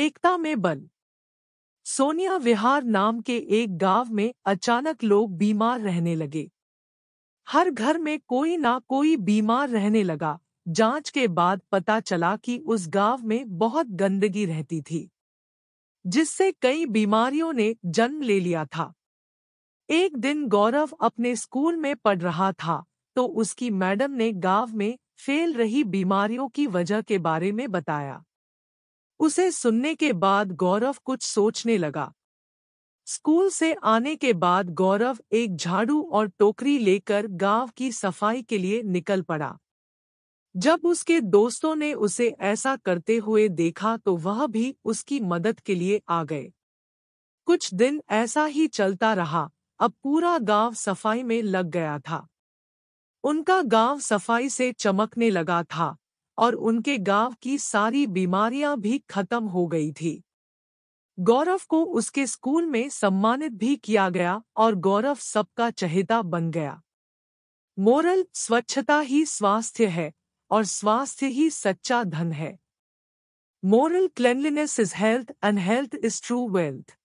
एकता में बल सोनिया विहार नाम के एक गांव में अचानक लोग बीमार रहने लगे हर घर में कोई ना कोई बीमार रहने लगा जांच के बाद पता चला कि उस गांव में बहुत गंदगी रहती थी जिससे कई बीमारियों ने जन्म ले लिया था एक दिन गौरव अपने स्कूल में पढ़ रहा था तो उसकी मैडम ने गांव में फैल रही बीमारियों की वजह के बारे में बताया उसे सुनने के बाद गौरव कुछ सोचने लगा स्कूल से आने के बाद गौरव एक झाड़ू और टोकरी लेकर गांव की सफाई के लिए निकल पड़ा जब उसके दोस्तों ने उसे ऐसा करते हुए देखा तो वह भी उसकी मदद के लिए आ गए कुछ दिन ऐसा ही चलता रहा अब पूरा गांव सफाई में लग गया था उनका गांव सफाई से चमकने लगा था और उनके गांव की सारी बीमारियां भी खत्म हो गई थी गौरव को उसके स्कूल में सम्मानित भी किया गया और गौरव सबका चहेता बन गया मोरल स्वच्छता ही स्वास्थ्य है और स्वास्थ्य ही सच्चा धन है moral cleanliness is health and health is true wealth